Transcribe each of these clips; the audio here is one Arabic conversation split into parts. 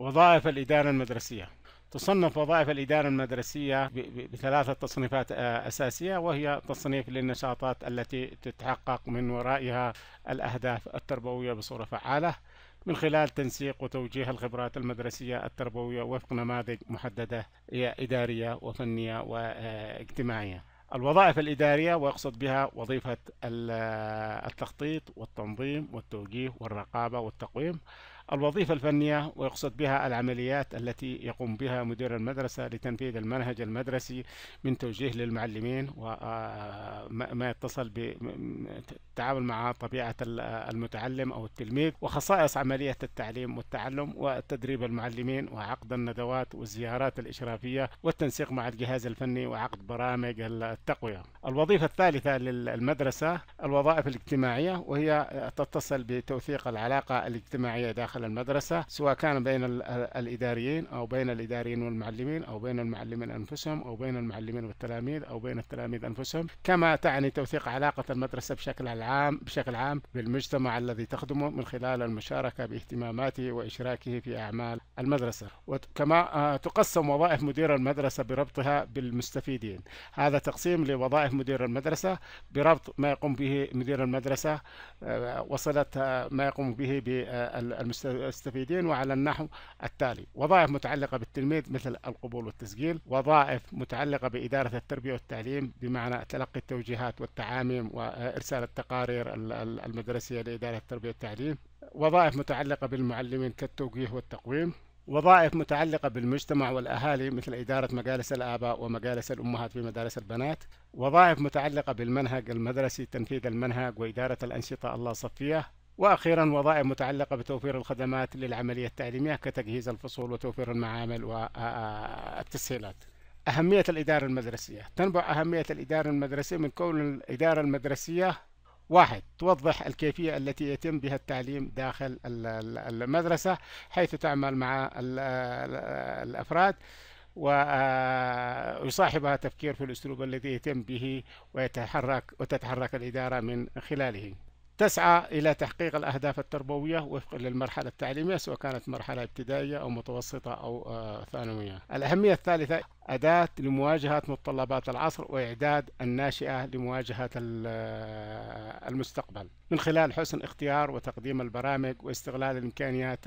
وظائف الإدارة المدرسية تصنف وظائف الإدارة المدرسية بثلاثة تصنيفات آه، أساسية وهي تصنيف للنشاطات التي تتحقق من ورائها الأهداف التربوية بصورة فعالة من خلال تنسيق وتوجيه الخبرات المدرسية التربوية وفق نماذج محددة إدارية وفنية واجتماعية آه، الوظائف الإدارية ويقصد بها وظيفة آه، التخطيط والتنظيم والتوجيه والرقابة والتقويم الوظيفة الفنية ويقصد بها العمليات التي يقوم بها مدير المدرسة لتنفيذ المنهج المدرسي من توجيه للمعلمين وما آه، يتصل بالتعامل مع طبيعة آه، المتعلم أو التلميذ وخصائص عملية التعليم والتعلم وتدريب المعلمين وعقد الندوات والزيارات الإشرافية والتنسيق مع الجهاز الفني وعقد برامج التقوية الوظيفة الثالثة للمدرسة الوظائف الاجتماعية وهي تتصل بتوثيق العلاقة الاجتماعية داخل داخل المدرسة سواء كان بين الإداريين أو بين الإداريين والمعلمين أو بين المعلمين أنفسهم أو بين المعلمين والتلاميذ أو بين التلاميذ أنفسهم كما تعني توثيق علاقة المدرسة بشكل عام بشكل عام بالمجتمع الذي تخدمه من خلال المشاركة باهتماماته وإشراكه في أعمال المدرسة وكما آه، تقسم وظائف مدير المدرسة بربطها بالمستفيدين هذا تقسيم لوظائف مدير المدرسة بربط ما يقوم به مدير المدرسة آه، وصلت آه، ما يقوم به بالمستفيدين المستفيدين وعلى النحو التالي وظائف متعلقة بالتلميذ مثل القبول والتسجيل وظائف متعلقة بإدارة التربية والتعليم بمعنى تلقي التوجيهات والتعاميم وإرسال التقارير المدرسية لإدارة التربية والتعليم وظائف متعلقة بالمعلمين كالتوجيه والتقويم وظائف متعلقة بالمجتمع والأهالي مثل إدارة مجالس الآباء ومجالس الأمهات في مدارس البنات وظائف متعلقة بالمنهج المدرسي تنفيذ المنهج وإدارة الأنشطة اللاصفية وأخيرا وظائف متعلقة بتوفير الخدمات للعملية التعليمية كتجهيز الفصول وتوفير المعامل والتسهيلات أهمية الإدارة المدرسية تنبع أهمية الإدارة المدرسية من كون الإدارة المدرسية واحد توضح الكيفية التي يتم بها التعليم داخل المدرسة حيث تعمل مع الأفراد ويصاحبها تفكير في الأسلوب الذي يتم به ويتحرك وتتحرك الإدارة من خلاله تسعى إلى تحقيق الأهداف التربوية وفقا للمرحلة التعليمية سواء كانت مرحلة ابتدائية أو متوسطة أو آه، ثانوية الأهمية الثالثة أداة لمواجهة متطلبات العصر وإعداد الناشئة لمواجهة آه، المستقبل من خلال حسن اختيار وتقديم البرامج واستغلال الإمكانيات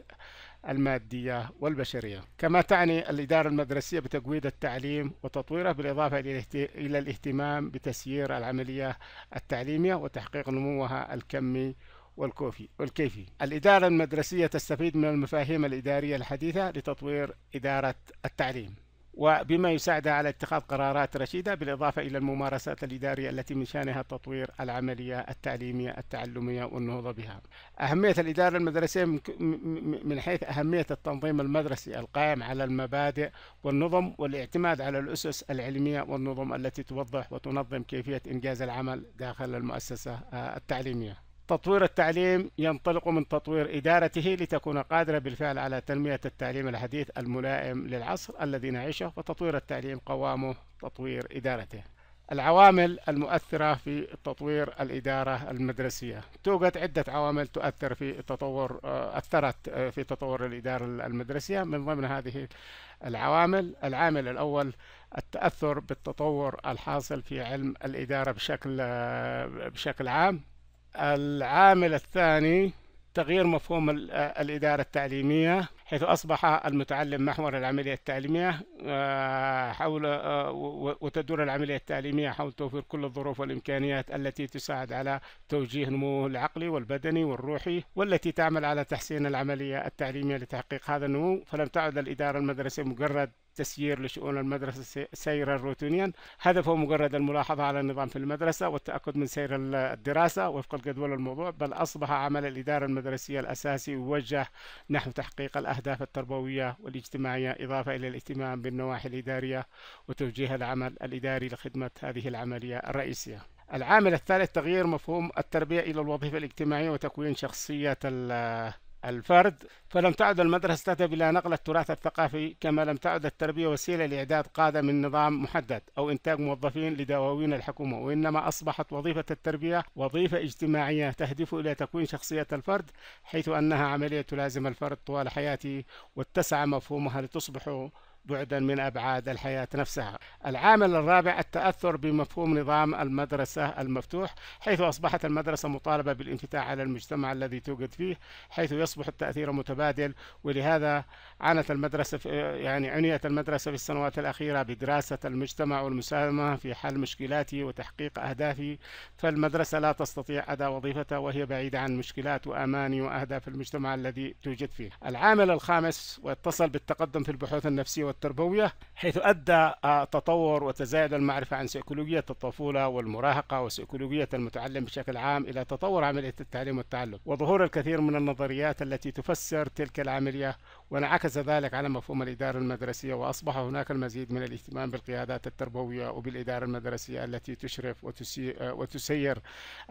المادية والبشرية كما تعني الإدارة المدرسية بتجويد التعليم وتطويره بالإضافة إلى الاهتمام بتسيير العملية التعليمية وتحقيق نموها الكمي والكوفي والكيفي الإدارة المدرسية تستفيد من المفاهيم الإدارية الحديثة لتطوير إدارة التعليم وبما يساعدها على اتخاذ قرارات رشيدة بالإضافة إلى الممارسات الإدارية التي من شأنها تطوير العملية التعليمية التعلمية والنهوض بها أهمية الإدارة المدرسية من حيث أهمية التنظيم المدرسي القائم على المبادئ والنظم والاعتماد على الأسس العلمية والنظم التي توضح وتنظم كيفية إنجاز العمل داخل المؤسسة آه، التعليمية تطوير التعليم ينطلق من تطوير إدارته لتكون قادرة بالفعل على تنمية التعليم الحديث الملائم للعصر الذي نعيشه وتطوير التعليم قوامه تطوير إدارته العوامل المؤثرة في تطوير الإدارة المدرسية توجد عدة عوامل تؤثر في تطور آه، أثرت آه، في تطور الإدارة المدرسية من ضمن هذه العوامل العامل الأول التأثر بالتطور الحاصل في علم الإدارة بشكل آه، بشكل عام العامل الثاني تغيير مفهوم الإدارة التعليمية حيث أصبح المتعلم محور العملية التعليمية آه، حول آه، وتدور العملية التعليمية حول توفير كل الظروف والإمكانيات التي تساعد على توجيه نموه العقلي والبدني والروحي والتي تعمل على تحسين العملية التعليمية لتحقيق هذا النمو فلم تعد الإدارة المدرسية مجرد تسيير لشؤون المدرسة سيرا روتينيا هدفه مجرد الملاحظة على النظام في المدرسة والتأكد من سير الدراسة وفق الجدول الموضوع بل أصبح عمل الإدارة المدرسية الأساسي يوجه نحو تحقيق الأهداف التربوية والاجتماعية إضافة إلى الاهتمام بالنواحي الإدارية وتوجيه العمل الإداري لخدمة هذه العملية الرئيسية العامل الثالث تغيير مفهوم التربية إلى الوظيفة الاجتماعية وتكوين شخصية الفرد فلم تعد المدرسة تذهب إلى نقل التراث الثقافي كما لم تعد التربية وسيلة لإعداد قادة من نظام محدد أو إنتاج موظفين لدواوين الحكومة وإنما أصبحت وظيفة التربية وظيفة اجتماعية تهدف إلى تكوين شخصية الفرد حيث أنها عملية تلازم الفرد طوال حياته واتسع مفهومها لتصبح بعدا من أبعاد الحياة نفسها العامل الرابع التأثر بمفهوم نظام المدرسة المفتوح حيث أصبحت المدرسة مطالبة بالانفتاح على المجتمع الذي توجد فيه حيث يصبح التأثير متبادل ولهذا عنت المدرسة في يعني عنيت المدرسة في السنوات الأخيرة بدراسة المجتمع والمساهمة في حل مشكلاته وتحقيق أهدافه فالمدرسة لا تستطيع أداء وظيفتها وهي بعيدة عن مشكلات وأماني وأهداف المجتمع الذي توجد فيه العامل الخامس واتصل بالتقدم في البحوث النفسية التربوية حيث أدى تطور وتزايد المعرفة عن سيكولوجية الطفولة والمراهقة وسيكولوجية المتعلم بشكل عام إلى تطور عملية التعليم والتعلم وظهور الكثير من النظريات التي تفسر تلك العملية وانعكس ذلك على مفهوم الإدارة المدرسية وأصبح هناك المزيد من الاهتمام بالقيادات التربوية وبالإدارة المدرسية التي تشرف وتسير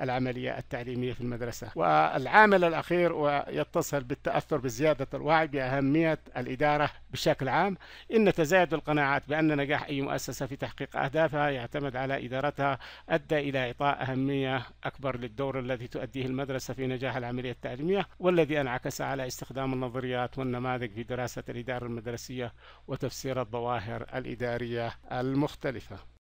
العملية التعليمية في المدرسة والعامل الأخير ويتصل بالتأثر بزيادة الوعي بأهمية الإدارة بشكل عام إن تزايد القناعات بأن نجاح أي مؤسسة في تحقيق أهدافها يعتمد على إدارتها أدى إلى إعطاء أهمية أكبر للدور الذي تؤديه المدرسة في نجاح العملية التعليمية والذي انعكس على استخدام النظريات والنماذج في دراسة الإدارة المدرسية وتفسير الظواهر الإدارية المختلفة